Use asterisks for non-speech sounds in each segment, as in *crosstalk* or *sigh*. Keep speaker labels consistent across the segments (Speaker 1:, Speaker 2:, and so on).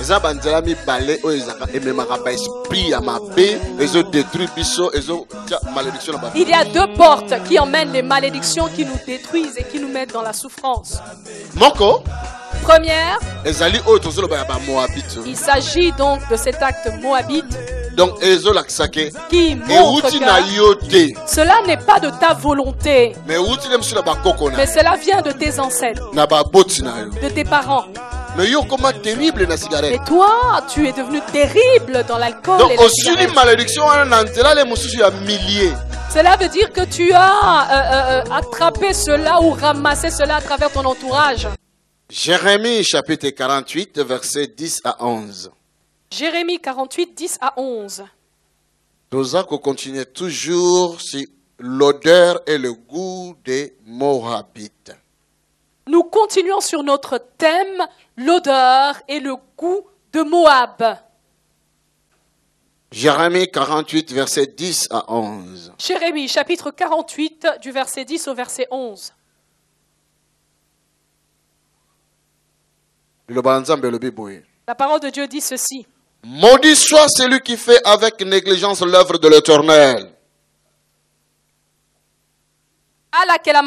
Speaker 1: il y
Speaker 2: a deux portes qui emmènent les malédictions qui nous détruisent et qui nous mettent dans la souffrance moko première il s'agit donc de cet acte moabite
Speaker 1: donc cela
Speaker 2: n'est pas de ta volonté mais cela vient de tes ancêtres
Speaker 1: de
Speaker 2: tes parents mais comment terrible
Speaker 1: la cigarette. Mais
Speaker 2: toi, tu es devenu terrible dans l'alcool. Donc, la
Speaker 1: les
Speaker 2: Cela veut dire que tu as euh, euh, euh, attrapé cela ou ramassé cela à travers ton entourage.
Speaker 1: Jérémie chapitre 48, verset 10 à 11.
Speaker 2: Jérémie 48, 10 à 11.
Speaker 1: Dozako continue toujours sur l'odeur et le goût des Moabites.
Speaker 2: Nous continuons sur notre thème, l'odeur et le goût de Moab.
Speaker 1: Jérémie 48, verset 10 à 11.
Speaker 2: Jérémie chapitre 48, du verset 10 au verset 11.
Speaker 1: La
Speaker 2: parole de Dieu dit ceci.
Speaker 1: Maudit soit celui qui fait avec négligence l'œuvre de l'Éternel.
Speaker 2: À laquelle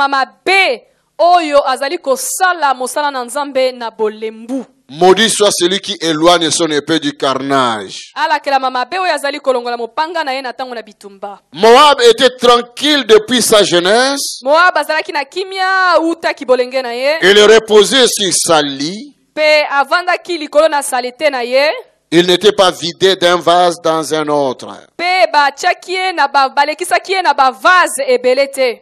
Speaker 2: B oyo azali kosala mosala na nzambe na bolembu
Speaker 1: maudit soit celui qui éloigne son épée du carnage.
Speaker 2: alakelama mabe oyo azali kolongola mopanga na ye na ntango na bitumba
Speaker 1: moab était tranquille depuis sa jeunesse
Speaker 2: moab azalaki na kimia uta kibolenge na ye il reposé
Speaker 1: sur sali
Speaker 2: pe avandaki likolo na salete na ye
Speaker 1: il n'était pas vidé d'un vase dans un autre
Speaker 2: mpe batiaki ye na balekisaki ye na bavase ebele te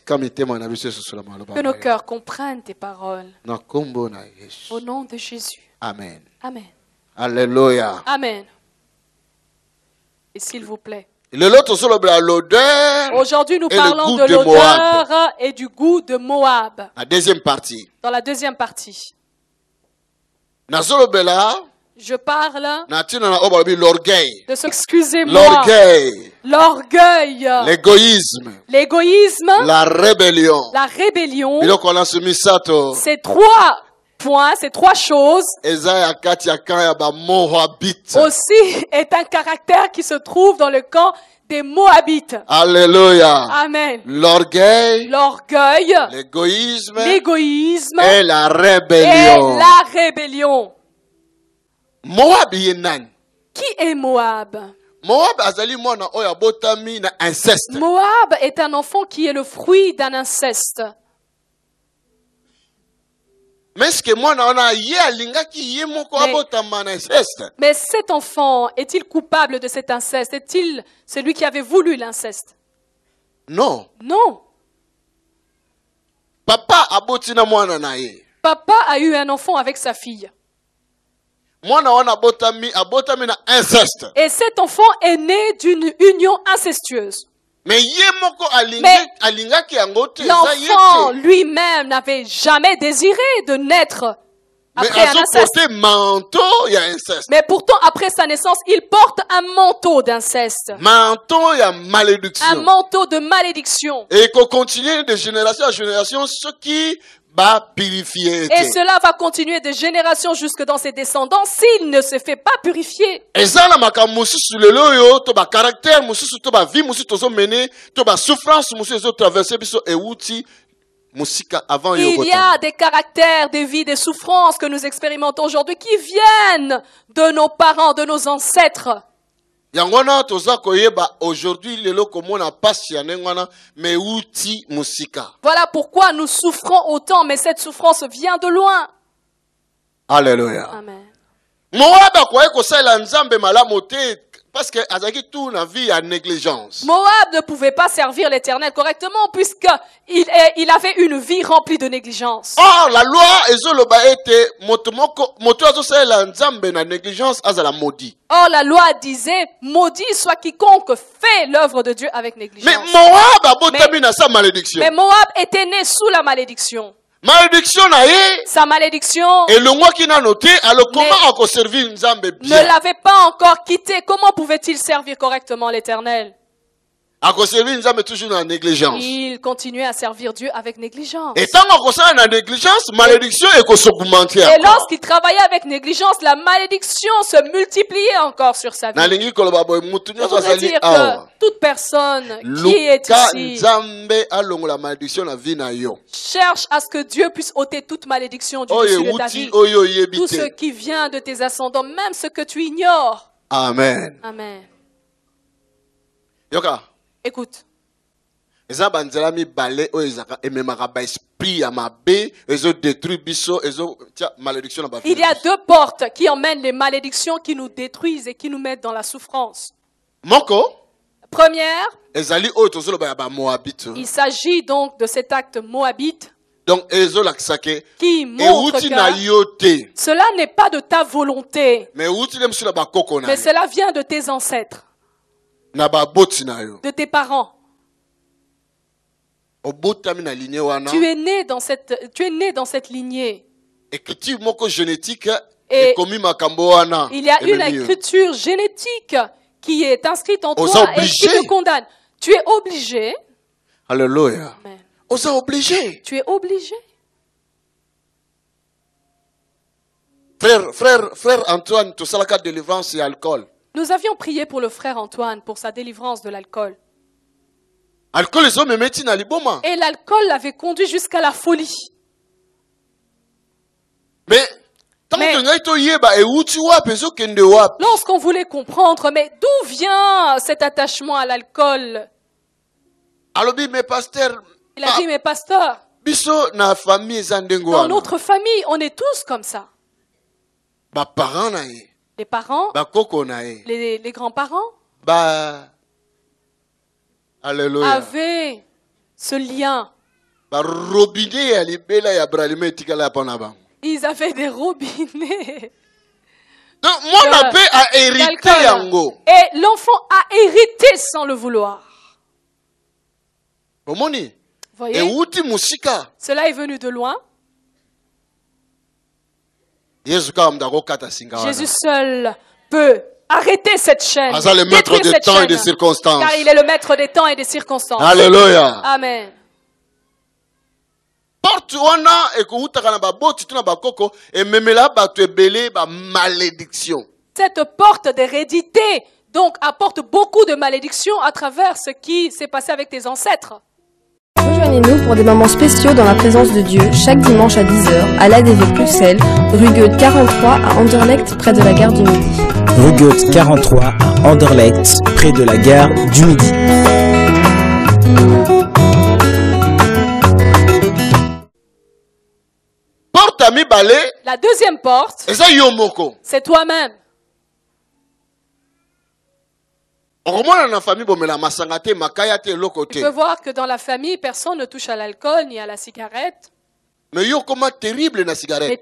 Speaker 1: Que nos cœurs
Speaker 2: comprennent tes paroles. Au nom de Jésus. Amen. Amen.
Speaker 1: Alléluia.
Speaker 2: Amen. Et s'il vous plaît. Aujourd'hui, nous parlons de l'odeur et du goût de Moab.
Speaker 1: La deuxième partie.
Speaker 2: Dans la deuxième partie. Je parle de s'excuser-moi. L'orgueil. L'orgueil. L'égoïsme. L'égoïsme. La rébellion. La rébellion.
Speaker 1: Ces trois
Speaker 2: points, ces trois choses aussi est un caractère qui se trouve dans le camp des Moabites. Alléluia. Amen.
Speaker 1: L'orgueil.
Speaker 2: L'orgueil.
Speaker 1: L'égoïsme.
Speaker 2: L'égoïsme. Et la rébellion. Et la rébellion.
Speaker 1: Moab nan.
Speaker 2: Qui est Moab?
Speaker 1: Moab azali mwana Oya na inceste.
Speaker 2: Moab est un enfant qui est le fruit d'un inceste. Mais ce que Mais cet enfant est-il coupable de cet inceste Est-il celui qui avait voulu l'inceste Non. Non. Papa Papa a eu un enfant avec sa fille. Et cet enfant est né d'une union incestueuse. Mais l'enfant lui-même n'avait jamais désiré de naître après un inceste. Mais pourtant, après sa naissance, il porte un manteau d'inceste. Un
Speaker 1: manteau
Speaker 2: de malédiction.
Speaker 1: Et qu'on continue de génération en génération, ce qui et cela
Speaker 2: va continuer de génération jusque dans ses descendants s'il ne se fait pas purifier.
Speaker 1: Il y
Speaker 2: a des caractères, des vies, des souffrances que nous expérimentons aujourd'hui qui viennent de nos parents, de nos ancêtres.
Speaker 1: Yangwana, toza koyeba aujourd'hui le komona pasi ya wana me euti
Speaker 2: voilà pourquoi nous souffrons autant mais cette souffrance vient de loin
Speaker 1: Amen. moyeba koyei kosalela nzambe
Speaker 2: malamote
Speaker 1: parce que Azaki tourne la vie à négligence.
Speaker 2: Moab ne pouvait pas servir l'Éternel correctement puisque il, avait une vie remplie de négligence. Or la loi était
Speaker 1: négligence maudit.
Speaker 2: Or la loi disait maudit soit quiconque fait l'œuvre de Dieu avec négligence. Mais
Speaker 1: Moab a sa malédiction.
Speaker 2: mais Moab était né sous la malédiction
Speaker 1: malédiction
Speaker 2: Naé sa malédiction Et
Speaker 1: le qui noté alors comment encore servir une bien ne l'avait
Speaker 2: pas encore quitté comment pouvait-il servir correctement l'éternel
Speaker 1: il
Speaker 2: continuait à servir Dieu avec négligence. Et lorsqu'il travaillait avec négligence, la malédiction se multipliait encore sur sa vie. Je
Speaker 1: voudrais dire que
Speaker 2: toute personne qui est ici cherche à ce que Dieu puisse ôter toute malédiction du dessus de ta vie. Tout ce qui vient de tes ascendants, même ce que tu ignores.
Speaker 1: Amen. Amen. Yoka. Écoute. eza banzela mibale o ezaka ememaka esprit ya mabe ezodétruire biso tia malédiction na ba Il y a
Speaker 2: deux portes qui emmènent les malédictions qui nous détruisent et qui nous mettent dans la souffrance. moko Première,
Speaker 1: ezali oyo tozoloba ya bamoabite
Speaker 2: il s'agit donc de cet acte moabite
Speaker 1: donc la ke
Speaker 2: qui e montre
Speaker 1: euti que
Speaker 2: cela n'est pas de ta volonté,
Speaker 1: mais euti le mosusu na bakoko mais
Speaker 2: cela vient de tes ancêtres
Speaker 1: de
Speaker 2: tes parents.
Speaker 1: Tu es
Speaker 2: né dans cette, tu es né dans cette lignée.
Speaker 1: génétique il y a une écriture
Speaker 2: génétique qui est inscrite en toi et qui te condamne. Tu es obligé.
Speaker 1: Alléluia.
Speaker 2: obligé. Tu es obligé.
Speaker 1: Frère, frère, frère Antoine, tout ça, la carte délivrance et alcool.
Speaker 2: Nous avions prié pour le frère Antoine pour sa délivrance de l'alcool. Et l'alcool l'avait conduit jusqu'à la folie. Mais, lorsqu'on voulait comprendre, mais d'où vient cet attachement à l'alcool Il a dit, ah, mais pasteur,
Speaker 1: dans notre
Speaker 2: famille, on est tous comme ça. Bah, les parents, les, grands-parents
Speaker 1: avaient
Speaker 2: ce lien. Ils avaient des robinets. Donc, mon appel a hérité
Speaker 1: Et
Speaker 2: l'enfant a hérité sans le vouloir. Voyez? Cela est venu de loin.
Speaker 1: Hein. Jésus
Speaker 2: seul peut arrêter cette chaîne. Il temps et des circonstances. Car il est le maître des temps et des circonstances. Alléluia. Amen. cette porte d'hérédité donc apporte beaucoup de malédiction à travers ce qui s'est passé avec tes ancêtres Rejoignez-nous pour des moments spéciaux dans la présence de Dieu chaque dimanche à 10h à l'ADV Bruxelles, rue Goethe 43 à Anderlecht, près de la gare du Midi. Rue Goethe 43 à Anderlecht, près de la gare du Midi. La deuxième porte, c'est toi-même. Tu peux voir que dans la famille, personne ne touche à l'alcool ni à la cigarette. Mais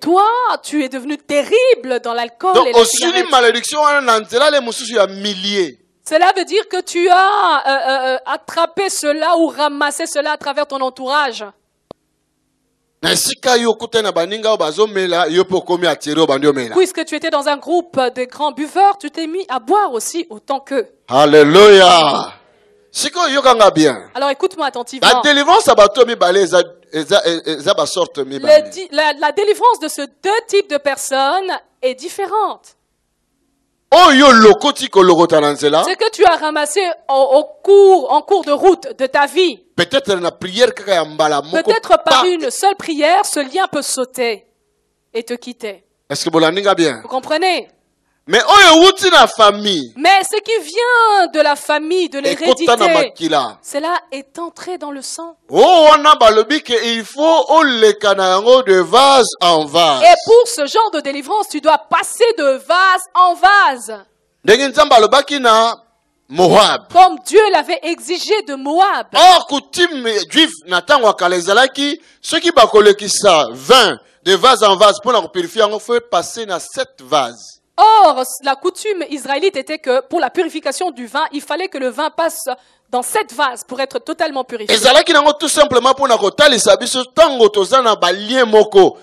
Speaker 2: toi, tu es devenu terrible dans l'alcool et la cigarette. Hein, cela veut dire que tu as euh, euh, euh, attrapé cela ou ramassé cela à travers ton entourage.
Speaker 1: Puisque
Speaker 2: tu étais dans un groupe de grands buveurs, tu t'es mis à boire aussi autant qu'eux.
Speaker 1: Alléluia.
Speaker 2: Alors écoute-moi attentivement. La délivrance la, la délivrance de ces deux types de personnes est différente.
Speaker 1: Ce
Speaker 2: que tu as ramassé au, cours, en cours de route de ta vie, peut-être par une seule prière, ce lien peut sauter et te quitter.
Speaker 1: Est-ce que vous comprenez mais famille.
Speaker 2: Mais ce qui vient de la famille, de l'hérédité, cela est entré dans le sang.
Speaker 1: Oh, il de vase vase. en Et
Speaker 2: pour ce genre de délivrance, tu dois passer de vase en vase. Moab. Comme Dieu l'avait exigé de Moab. Or, coutume juif,
Speaker 1: Nathan Wakalezalaki, ceux qui bakolekisa vin de vase en vase pour la purifier, on fait passer dans sept vases.
Speaker 2: Or, la coutume israélite était que pour la purification du vin, il fallait que le vin passe dans cette vase pour être totalement purifié.
Speaker 1: tout simplement pour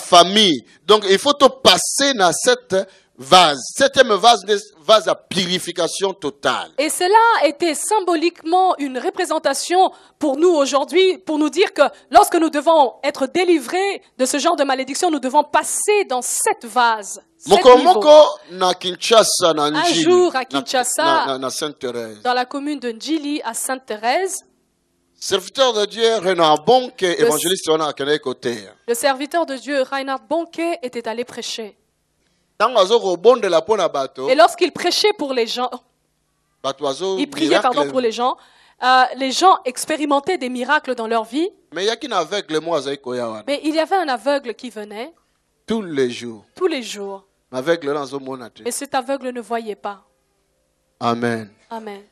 Speaker 1: famille donc il faut passer dans cette vase vase vase à purification totale
Speaker 2: Et cela était symboliquement une représentation pour nous aujourd'hui, pour nous dire que lorsque nous devons être délivrés de ce genre de malédiction, nous devons passer dans cette vase moko
Speaker 1: na Kinshasa na Un jour à Kinshasa, na, na,
Speaker 2: dans la commune de Njili à Sainte Thérèse,
Speaker 1: Serviteur de Dieu Reinhard Bonke, évangéliste le
Speaker 2: serviteur de Dieu Reinhard Bonquet était allé prêcher.
Speaker 1: Et
Speaker 2: lorsqu'il prêchait pour les gens,
Speaker 1: il priait pardon pour les
Speaker 2: gens, euh, les gens expérimentaient des miracles dans leur vie,
Speaker 1: mais il
Speaker 2: y avait un aveugle qui venait
Speaker 1: tous les jours.
Speaker 2: tous les jours.
Speaker 1: Mais
Speaker 2: cet aveugle ne voyait pas. Amen. Amen.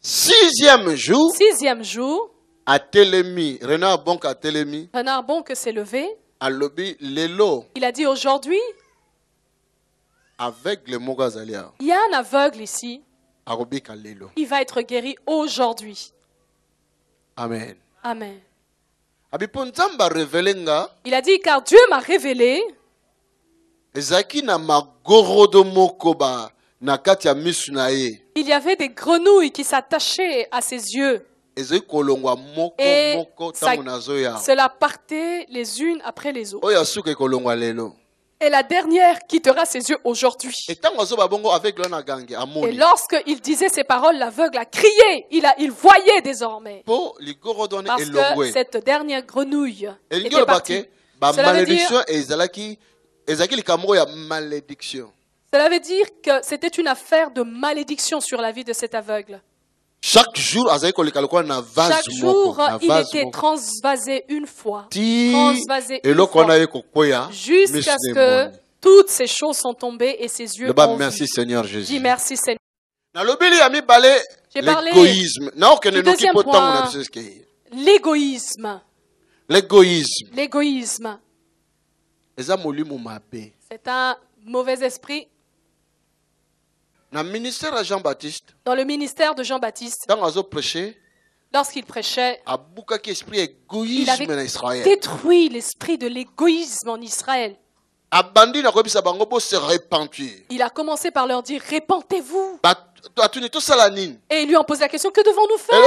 Speaker 1: Sixième jour.
Speaker 2: Sixième jour.
Speaker 1: A Renard Bonk a Télémi.
Speaker 2: Renard Bonk s'est levé.
Speaker 1: À lobby, Il
Speaker 2: a dit aujourd'hui.
Speaker 1: Avec le Mogazalia.
Speaker 2: Il y a un aveugle ici. Il va être guéri aujourd'hui. Amen. Amen.
Speaker 1: Il
Speaker 2: a dit car Dieu m'a révélé. Il y avait des grenouilles qui s'attachaient à ses yeux.
Speaker 1: cela
Speaker 2: partait les unes après les autres. Et la dernière quittera ses yeux aujourd'hui. Et lorsque il disait ces paroles, l'aveugle a crié. Il, a, il voyait désormais. Parce que cette dernière grenouille était partie. Cela veut dire
Speaker 1: cela
Speaker 2: veut dire que c'était une affaire de malédiction sur la vie de cet aveugle.
Speaker 1: Chaque jour, Chaque jour il était
Speaker 2: transvasé une fois. Transvasé une
Speaker 1: fois.
Speaker 2: Jusqu'à ce que toutes ces choses sont tombées et ses yeux ont Merci
Speaker 1: Seigneur Jésus. merci Seigneur. J'ai parlé du deuxième point,
Speaker 2: l'égoïsme.
Speaker 1: L'égoïsme.
Speaker 2: L'égoïsme.
Speaker 1: C'est
Speaker 2: un mauvais esprit. Dans le ministère de Jean-Baptiste, lorsqu'il prêchait,
Speaker 1: il
Speaker 2: avait détruit l'esprit de l'égoïsme en Israël. Il a commencé par leur dire répentez-vous. Et ils lui ont posé la question que devons-nous faire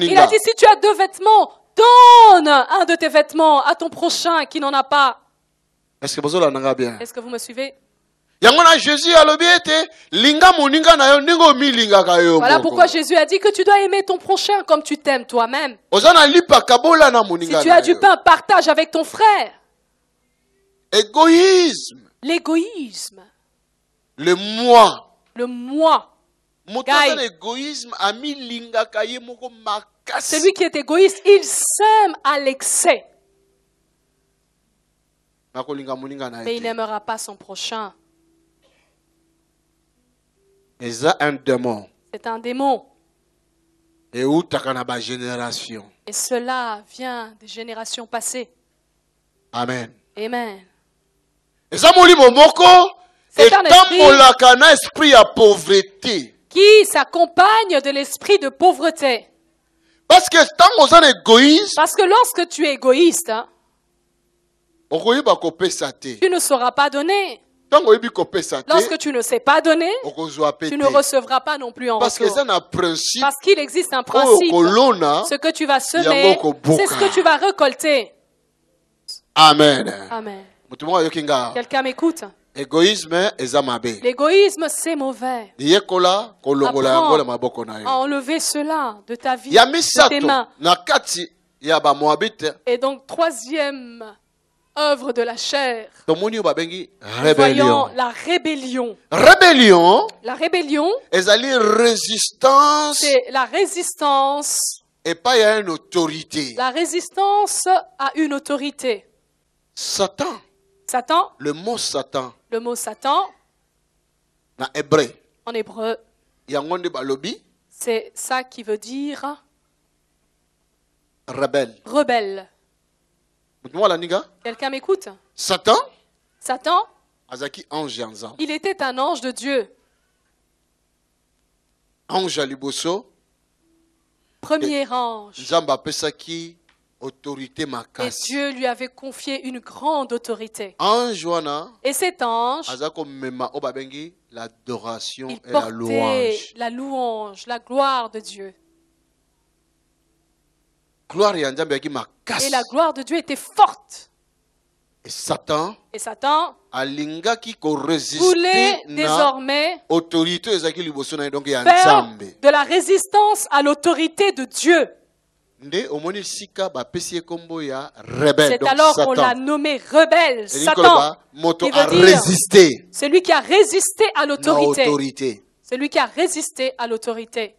Speaker 2: Il a dit si tu as deux vêtements, Donne un de tes vêtements à ton prochain qui n'en a pas.
Speaker 1: Est-ce que vous me suivez voilà pourquoi
Speaker 2: Jésus a dit que tu dois aimer ton prochain comme tu t'aimes toi-même.
Speaker 1: Si tu as du
Speaker 2: pain, partage avec ton frère. Égoïsme. L'égoïsme. Le moi. Le moi. a celui qui est égoïste, il sème à l'excès.
Speaker 1: Mais il
Speaker 2: n'aimera pas son prochain.
Speaker 1: C'est un démon.
Speaker 2: C'est un démon.
Speaker 1: Et génération.
Speaker 2: Et cela vient des générations passées. Amen. Amen. C'est un esprit qui s'accompagne de l'esprit de pauvreté. Parce que tant égoïste. Parce que lorsque tu es égoïste, hein,
Speaker 1: tu
Speaker 2: ne sauras pas donner. Lorsque tu ne sais pas donner, tu ne recevras pas non plus en Parce Parce qu'il existe un principe. Ce que tu vas semer, c'est ce que tu vas récolter. Amen. Amen. Quelqu'un m'écoute.
Speaker 1: L'égoïsme
Speaker 2: c'est mauvais.
Speaker 1: Apprends à enlever
Speaker 2: cela de ta vie, de tes mains. Et donc troisième œuvre de la chair. Voyons la rébellion.
Speaker 1: Rébellion.
Speaker 2: La rébellion.
Speaker 1: résistance.
Speaker 2: C'est la résistance. Et pas une
Speaker 1: autorité.
Speaker 2: La résistance à une autorité. Satan. Satan.
Speaker 1: Le mot Satan.
Speaker 2: Le mot Satan.
Speaker 1: En hébreu. hébreu.
Speaker 2: C'est ça qui veut dire. Rebelle. Rebelle. Quelqu'un m'écoute Satan. Satan. Il était un ange de Dieu.
Speaker 1: Ange Aliboso.
Speaker 2: Premier ange
Speaker 1: autorité Et
Speaker 2: Dieu lui avait confié une grande autorité. et cet ange,
Speaker 1: l'adoration et la louange.
Speaker 2: La louange, la gloire de Dieu.
Speaker 1: et
Speaker 2: la gloire de Dieu était forte.
Speaker 1: Et Satan, voulait désormais autorité de
Speaker 2: la résistance à l'autorité de Dieu.
Speaker 1: C'est alors qu'on l'a
Speaker 2: nommé rebelle, Satan. Il
Speaker 1: veut
Speaker 2: celui qui a résisté à l'autorité. Celui qui a résisté à l'autorité.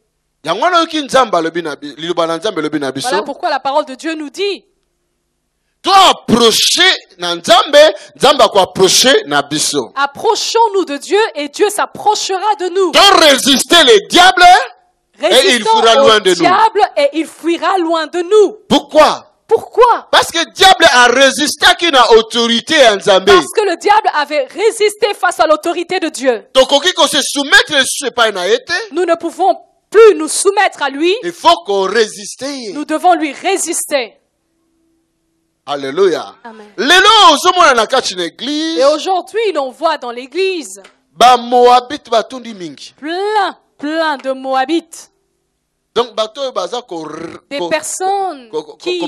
Speaker 2: Voilà pourquoi la parole de Dieu nous dit Approchons-nous de Dieu et Dieu s'approchera de nous. Donc résister les diables et il fuira loin de diable et il fuira loin de nous.
Speaker 1: Pourquoi pourquoi Parce que le diable a résisté à une autorité en Zambie. Parce
Speaker 2: que le diable avait résisté face à l'autorité de Dieu. Donc, se soumettre, Nous ne pouvons plus nous soumettre à lui. Il faut qu'on résiste. Nous devons lui résister.
Speaker 1: Alléluia. Amen.
Speaker 2: Et aujourd'hui, l'on voit dans l'église
Speaker 1: plein, plein de
Speaker 2: Moabites. Donc, des personnes qui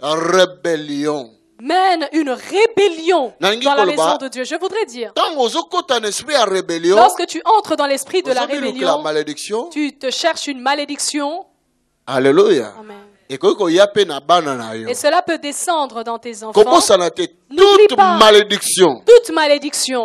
Speaker 1: rébellion
Speaker 2: mènent une rébellion dans la maison de Dieu. Je voudrais dire, lorsque tu entres dans l'esprit de la rébellion, tu te cherches une malédiction.
Speaker 1: Alléluia. Amen. Et cela
Speaker 2: peut descendre dans tes enfants.
Speaker 1: N'oublie pas toute malédiction,
Speaker 2: toute malédiction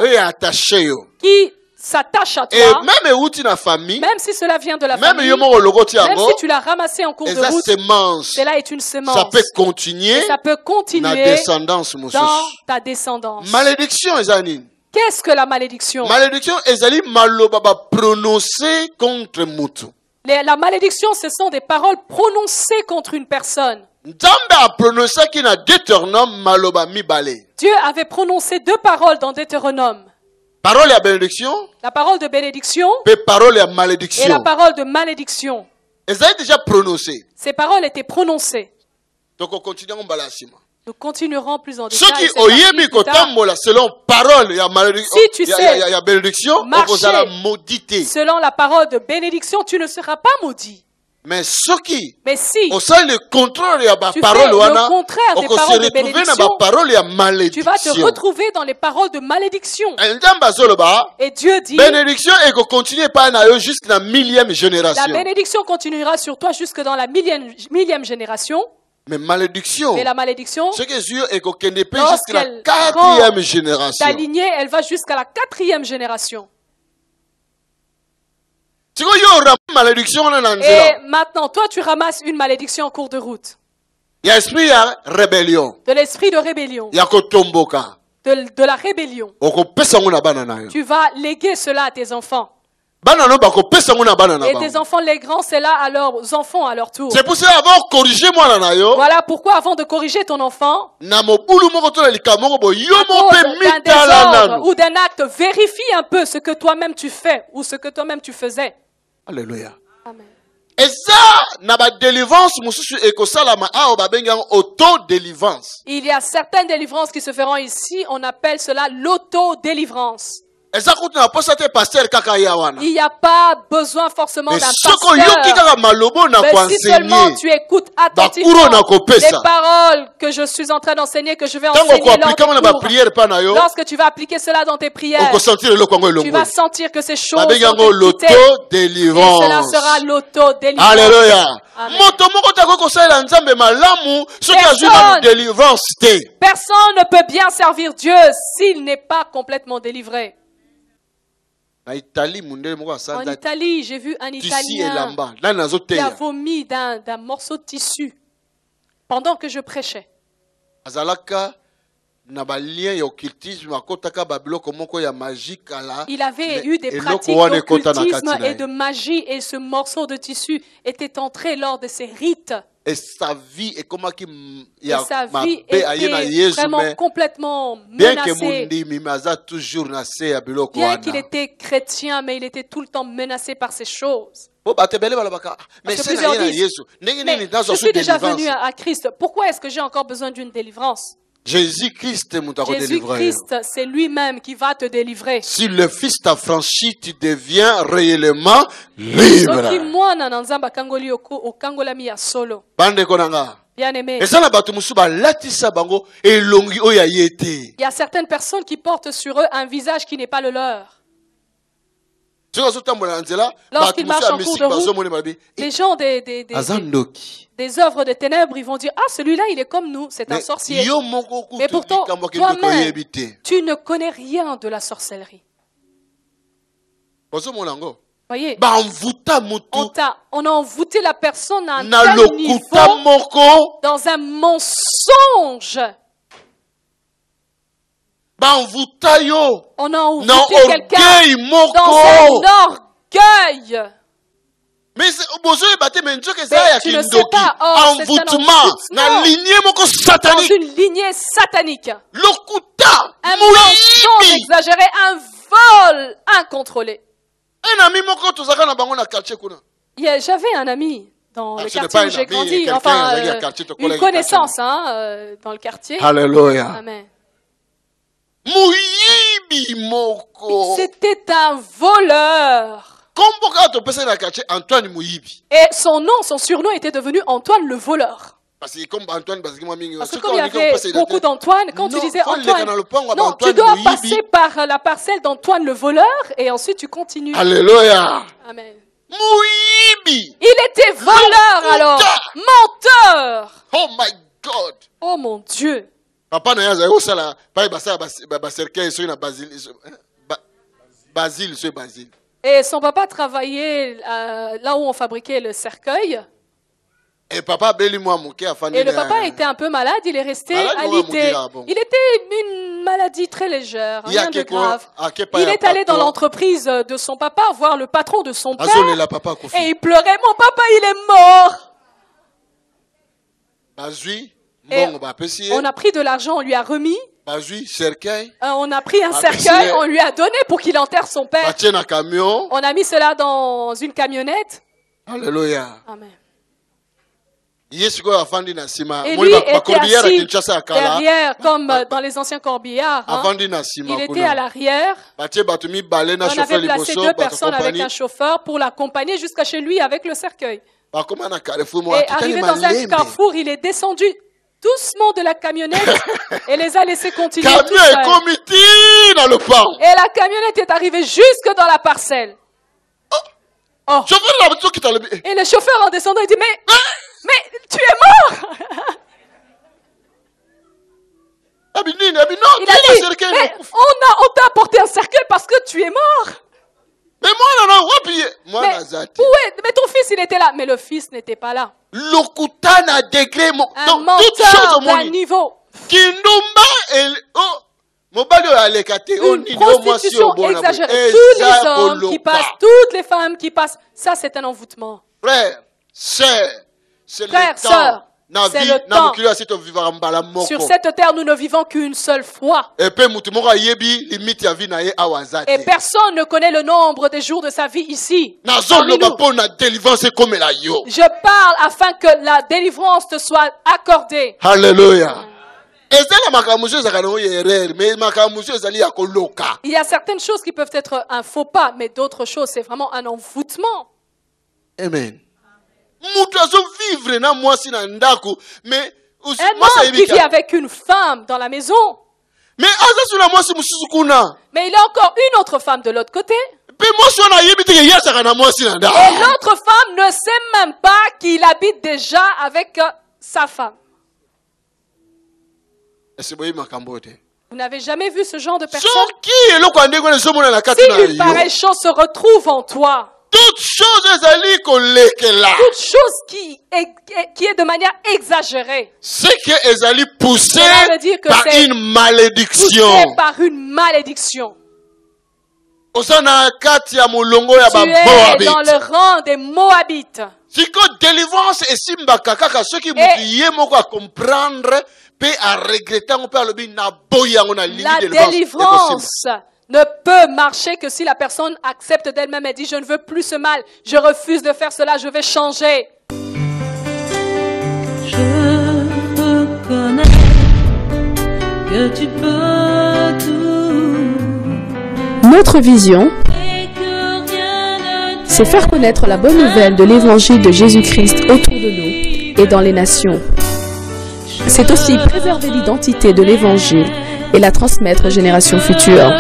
Speaker 2: qui s'attache à toi. Et même euti na famille. Même si cela vient de la même famille. Même si tu l'as ramassé en cours de route. Semence, cela est une semence. Ça
Speaker 1: peut continuer. Ça
Speaker 2: peut continuer. Na descendance dans ta descendance.
Speaker 1: Malédiction ezani.
Speaker 2: Qu'est-ce que la malédiction? Malédiction
Speaker 1: ezali maloba prononcé contre mutu.
Speaker 2: La malédiction ce sont des paroles prononcées contre une personne. Dieu avait prononcé deux paroles dans Deutéronome.
Speaker 1: Parole à bénédiction.
Speaker 2: La parole de bénédiction.
Speaker 1: Et parole à malédiction. Et la
Speaker 2: parole de malédiction. Elles avaient déjà
Speaker 1: prononcé.
Speaker 2: Ces paroles étaient prononcées.
Speaker 1: Donc on continue en balancement.
Speaker 2: Nous continuerons plus en détail. Ceux qui oyemi kotambola
Speaker 1: selon parole y a malédiction, si tu sais, y a, bénédiction, on vous aura
Speaker 2: maudité. Selon la parole de bénédiction, tu ne seras pas maudit. Mais ceux qui, Mais si au sein le contraire à ma tu parole, fais le contraire des paroles de bénédiction, parole
Speaker 1: à malédiction. tu vas te
Speaker 2: retrouver dans les paroles de malédiction. Et Dieu dit, bénédiction
Speaker 1: et que continue pas jusqu'à la millième génération. La
Speaker 2: bénédiction continuera sur toi jusque dans la millième, génération.
Speaker 1: Mais malédiction. Mais la
Speaker 2: malédiction. Ce
Speaker 1: que Dieu est jusqu'à la quatrième génération. Ta
Speaker 2: lignée, elle va jusqu'à la quatrième génération. Et maintenant, toi, tu ramasses une malédiction en cours de route. De l'esprit de rébellion. De, la rébellion.
Speaker 1: Hein.
Speaker 2: Tu vas léguer cela à tes enfants.
Speaker 1: Et hein. tes
Speaker 2: enfants les grands, c'est à leurs enfants à leur tour. C'est pour ça
Speaker 1: avant moi Voilà pourquoi
Speaker 2: avant de corriger ton enfant. Ou d'un acte, vérifie un peu ce que toi-même tu fais ou ce que toi-même tu faisais.
Speaker 1: Alléluia. Et ça, na pas délivrance, mususu ekosalama a oba auto-délivrance.
Speaker 2: Il y a certaines délivrances qui se feront ici, on appelle cela l'auto-délivrance. Il n'y a pas besoin forcément
Speaker 1: d'un pasteur. Mais si seulement tu
Speaker 2: écoutes attentivement les paroles que je suis en train d'enseigner, que je vais enseigner Lorsque tu vas appliquer cela dans tes prières,
Speaker 1: tu vas
Speaker 2: sentir que ces choses délivrance cela sera l'auto-délivrance. personne ne peut bien servir Dieu s'il n'est pas complètement délivré. En Italie, j'ai vu un Italien qui a vomi d'un morceau de tissu pendant que je prêchais. Il avait eu des pratiques d'occultisme et de magie et ce morceau de tissu était entré lors de ses rites
Speaker 1: et sa vie et comment a sa était vraiment
Speaker 2: complètement menacée. Bien qu'il était chrétien, mais il était tout le temps menacé par ces choses.
Speaker 1: Bah, bah, mais que mais je suis déjà venu
Speaker 2: à Christ. Pourquoi est-ce que j'ai encore besoin d'une délivrance
Speaker 1: Jésus-Christ Jésus-Christ,
Speaker 2: c'est lui-même qui va te délivrer. Si le
Speaker 1: Fils t'a franchi, tu deviens réellement libre. Bande
Speaker 2: il y a certaines personnes qui portent sur eux un visage qui n'est pas le leur
Speaker 1: Lorsqu'il marche
Speaker 2: les gens des, des, œuvres de ténèbres, ils vont dire, ah, celui-là, il est comme nous, c'est un sorcier. Mais pourtant, tu ne connais rien de la sorcellerie.
Speaker 1: Voyez,
Speaker 2: on, a, envoûté la personne à un tel niveau, dans un mensonge. Bah, on a envoûté quelqu'un dans son orgueil. Mais tu ne sais pas, oh, envoûtement, dans une lignée satanique. Un exagéré, un vol incontrôlé. J'avais un ami dans ah, le quartier où j'ai grandi, enfin, euh, une connaissance hein, euh, dans le quartier. Alléluia. Amen moko c'était un voleur Et son nom, son surnom était devenu Antoine le voleur.
Speaker 1: Parce que comme il y avait beaucoup
Speaker 2: d'Antoine, quand tu disais Antoine, non, tu dois passer par la parcelle d'Antoine le voleur et ensuite tu continues. Alléluia. Amen. Il était voleur alors, menteur. Oh my God. Oh mon Dieu
Speaker 1: papa c'est hein,
Speaker 2: Et son papa travaillait euh, là où on fabriquait le cercueil.
Speaker 1: Et, papa, et le papa était
Speaker 2: un peu malade, il est resté alité. Ah, il était une maladie très légère, rien de grave.
Speaker 1: Il est allé dans
Speaker 2: l'entreprise de son papa voir le patron de son père.
Speaker 1: Et
Speaker 2: il pleurait, mon papa, il est mort.
Speaker 1: Bah, on a
Speaker 2: pris de l'argent, on lui a remis.
Speaker 1: Bah euh,
Speaker 2: on a pris un cercueil, on lui a donné pour qu'il enterre son père. Bah, on a mis cela dans une camionnette. Alléluia. Amen.
Speaker 1: Et lui était assis derrière,
Speaker 2: bah, comme euh, dans les anciens corbillards. Hein. Il était à l'arrière.
Speaker 1: On avait placé deux personnes avec un
Speaker 2: chauffeur pour l'accompagner jusqu'à chez lui avec le cercueil.
Speaker 1: Et arrivé dans un
Speaker 2: carrefour, il est descendu doucement de la camionnette *laughs* et les a laissés continuer. dans le Et la camionnette est arrivée jusque dans la parcelle. Oh, oh. Et le chauffeur en descendant, il dit, mais, mais tu es mort on, a, on t'a apporté un cercueil parce que tu es mort. Mais moi, non, mais ton fils, il était là. Mais le fils n'était pas là. Lokutana degré mon donc toutes au monde niveau Kindumba et oh mobali oyo aleka te oh, oh, prostitution exagérée eh, tous les hommes qui passent toutes les femmes qui passent ça c'est un envoûtement frère sœur
Speaker 1: c'est le temps sur cette
Speaker 2: terre, nous ne vivons qu'une seule fois. Et personne ne connaît le nombre des jours de sa vie ici.
Speaker 1: Je
Speaker 2: parle afin que la délivrance te soit accordée. Il y a certaines choses qui peuvent être un faux pas, mais d'autres choses, c'est vraiment un envoûtement.
Speaker 1: Amen. Il vivre na un homme
Speaker 2: qui vit avec une femme dans la maison
Speaker 1: mais aza
Speaker 2: mais il a encore une autre femme de l'autre côté et l'autre femme ne sait même pas qu'il habite déjà avec euh, sa femme. Vous n'avez jamais vu ce genre de personne.
Speaker 1: Si une pareille chose se retrouve en toi, toute chose ezali kolekela. Toute
Speaker 2: chose qui est, qui est de manière exagérée. C'est que
Speaker 1: ezali poussé par une malédiction.
Speaker 2: par une malédiction.
Speaker 1: Tu es dans le rang des Moabites. sikoyo délivrance esimbaka comprendre, soki à regretter moko peut mpe aregrete yango mpe on a yango la délivrance
Speaker 2: ne peut marcher que si la personne accepte d'elle-même et dit, je ne veux plus ce mal, je refuse de faire cela, je vais changer. Notre vision, c'est faire connaître la bonne nouvelle de l'évangile de Jésus-Christ autour de nous et dans les nations. C'est aussi préserver l'identité de l'évangile et la transmettre aux générations futures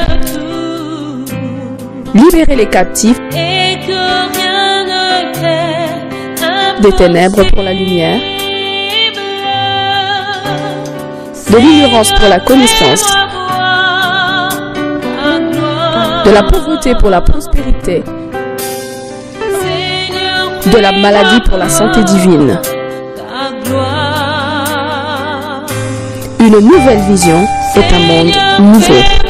Speaker 2: libérer les captifs des ténèbres pour la lumière, de l'ignorance pour la connaissance, de la pauvreté pour la prospérité, de la maladie pour la santé divine. Une nouvelle vision est un monde nouveau.